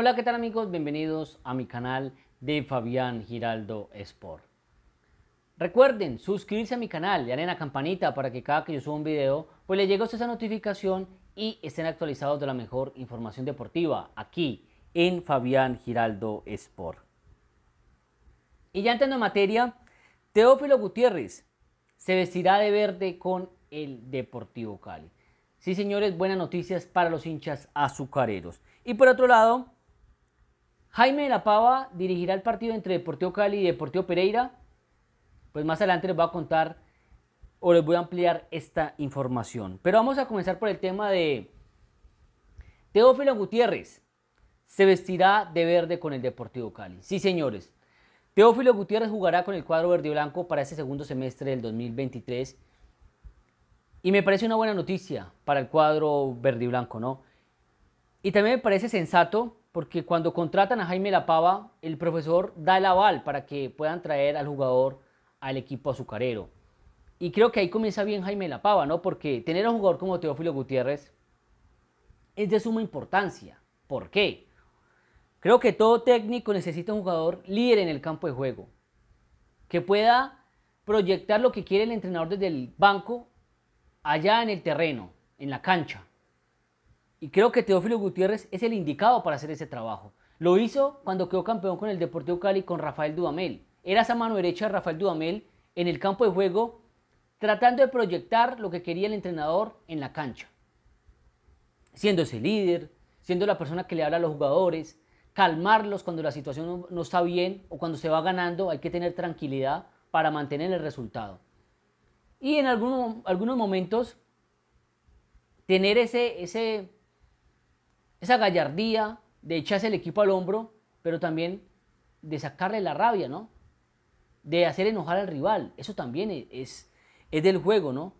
Hola, ¿qué tal amigos? Bienvenidos a mi canal de Fabián Giraldo Sport. Recuerden suscribirse a mi canal, y a la campanita para que cada que yo suba un video, pues le llegue esa notificación y estén actualizados de la mejor información deportiva aquí en Fabián Giraldo Sport. Y ya entrando en materia, Teófilo Gutiérrez se vestirá de verde con el Deportivo Cali. Sí, señores, buenas noticias para los hinchas azucareros. Y por otro lado, Jaime de la Pava dirigirá el partido entre Deportivo Cali y Deportivo Pereira. Pues más adelante les voy a contar o les voy a ampliar esta información. Pero vamos a comenzar por el tema de Teófilo Gutiérrez. Se vestirá de verde con el Deportivo Cali. Sí, señores. Teófilo Gutiérrez jugará con el cuadro verde y blanco para este segundo semestre del 2023. Y me parece una buena noticia para el cuadro verde y blanco, ¿no? Y también me parece sensato porque cuando contratan a Jaime Lapava, el profesor da el aval para que puedan traer al jugador al equipo azucarero. Y creo que ahí comienza bien Jaime Lapava, ¿no? Porque tener a un jugador como Teófilo Gutiérrez es de suma importancia. ¿Por qué? Creo que todo técnico necesita un jugador líder en el campo de juego, que pueda proyectar lo que quiere el entrenador desde el banco allá en el terreno, en la cancha. Y creo que Teófilo Gutiérrez es el indicado para hacer ese trabajo. Lo hizo cuando quedó campeón con el Deportivo Cali con Rafael Dudamel. Era esa mano derecha de Rafael Dudamel en el campo de juego, tratando de proyectar lo que quería el entrenador en la cancha. Siendo ese líder, siendo la persona que le habla a los jugadores, calmarlos cuando la situación no, está bien o cuando se va ganando, hay que tener tranquilidad para mantener el resultado. Y en algunos, algunos momentos, tener ese, ese esa gallardía de echarse el equipo al hombro, pero también de sacarle la rabia, ¿no? De hacer enojar al rival. Eso también e-, es, es del juego, ¿no?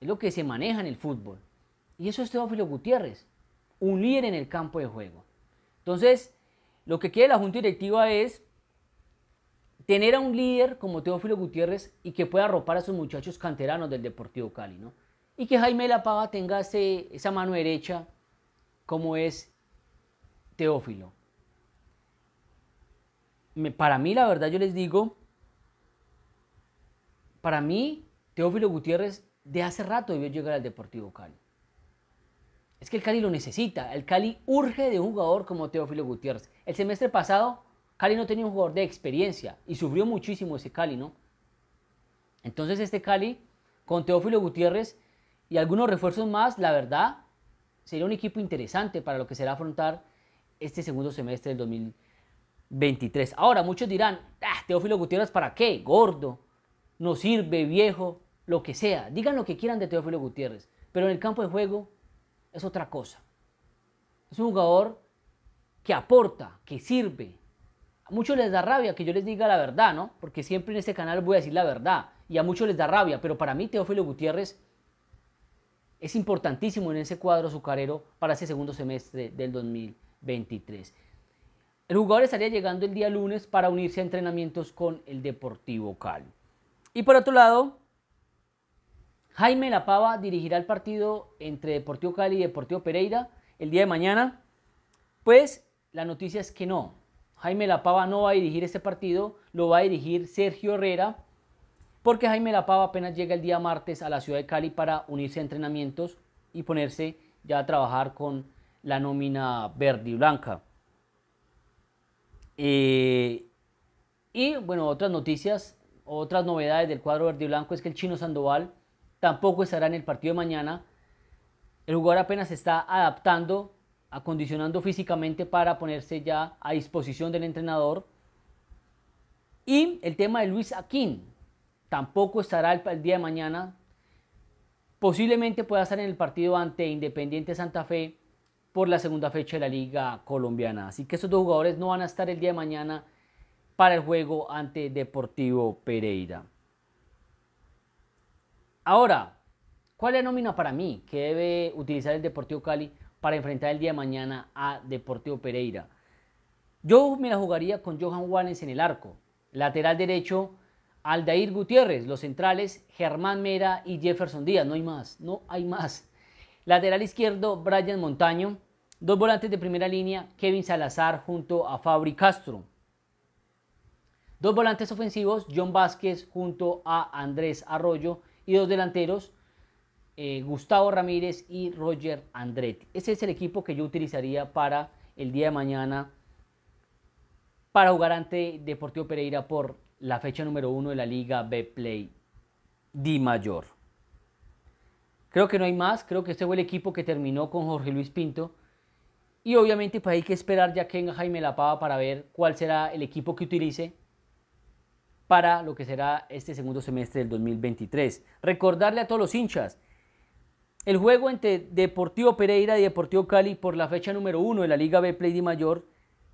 Es lo que se maneja en el fútbol. Y eso es Teófilo Gutiérrez, un líder en el campo de juego. Entonces, lo que quiere la Junta Directiva es tener a un líder como Teófilo Gutiérrez y que pueda arropar a sus muchachos canteranos del Deportivo Cali, ¿no? Y que Jaime Lapaga tenga esa mano derecha como es Teófilo. para mí, la verdad, yo les digo, para mí, Teófilo Gutiérrez de hace rato debió llegar al Deportivo Cali. Es que el Cali lo necesita. El Cali urge de un jugador como Teófilo Gutiérrez. El semestre pasado, Cali no tenía un jugador de experiencia y sufrió muchísimo ese Cali, ¿no? Entonces este Cali, con Teófilo Gutiérrez y algunos refuerzos más, la verdad, sería un equipo interesante para lo que será afrontar este segundo semestre del 2023. Ahora, muchos dirán, ah, Teófilo Gutiérrez, ¿para qué? Gordo, no sirve, viejo, lo que sea. Digan lo que quieran de Teófilo Gutiérrez, pero en el campo de juego es otra cosa. Es un jugador que aporta, que sirve. A muchos les da rabia que yo les diga la verdad, ¿no? Porque siempre en este canal voy a decir la verdad y a muchos les da rabia, pero para mí Teófilo Gutiérrez es importantísimo en ese cuadro azucarero para ese segundo semestre del 2023. El jugador estaría llegando el día lunes para unirse a entrenamientos con el Deportivo Cal. Y por otro lado, Jaime Lapava dirigirá el partido entre Deportivo Cal y Deportivo Pereira el día de mañana. Pues la noticia es que no. Jaime Lapava no va a dirigir este partido, lo va a dirigir Sergio Herrera, porque Jaime Lapava apenas llega el día martes a la ciudad de Cali para unirse a entrenamientos y ponerse ya a trabajar con la nómina verde y blanca. Eh, y bueno, otras noticias, otras novedades del cuadro verde y blanco es que el chino Sandoval tampoco estará en el partido de mañana. El jugador apenas se está adaptando, acondicionando físicamente para ponerse ya a disposición del entrenador. Y el tema de Luis Aquín, tampoco estará el, día de mañana. Posiblemente pueda estar en el partido ante Independiente Santa Fe por la segunda fecha de la Liga Colombiana. Así que esos dos jugadores no van a estar el día de mañana para el juego ante Deportivo Pereira. Ahora, ¿cuál es la nómina para mí que debe utilizar el Deportivo Cali para enfrentar el día de mañana a Deportivo Pereira? Yo me la jugaría con Johan Juanes en el arco. Lateral derecho, Aldair Gutiérrez, los centrales Germán Mera y Jefferson Díaz, no hay más, no hay más. Lateral izquierdo Brian Montaño, dos volantes de primera línea Kevin Salazar junto a Fabri Castro. Dos volantes ofensivos John Vázquez junto a Andrés Arroyo y dos delanteros eh, Gustavo Ramírez y Roger Andretti. Ese es el equipo que yo utilizaría para el día de mañana para jugar ante Deportivo Pereira por la fecha número uno de la Liga B Play Di Mayor. Creo que no hay más, creo que este fue el equipo que terminó con Jorge Luis Pinto. Y obviamente pues hay que esperar ya que venga Jaime Lapava para ver cuál será el equipo que utilice para lo que será este segundo semestre del 2023. Recordarle a todos los hinchas, el juego entre Deportivo Pereira y Deportivo Cali por la fecha número uno de la Liga B Play D Mayor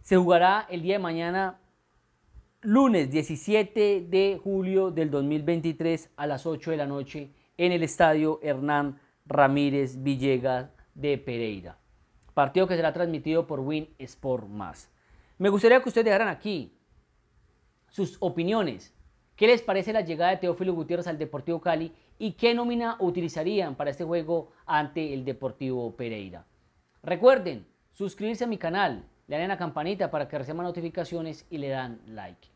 se jugará el día de mañana lunes 17 de julio del 2023 a las 8 de la noche en el estadio Hernán Ramírez Villegas de Pereira. Partido que será transmitido por Win Sport Más. Me gustaría que ustedes dejaran aquí sus opiniones. ¿Qué les parece la llegada de Teófilo Gutiérrez al Deportivo Cali y qué nómina utilizarían para este juego ante el Deportivo Pereira? Recuerden suscribirse a mi canal, le dan a la campanita para que reciban notificaciones y le dan like.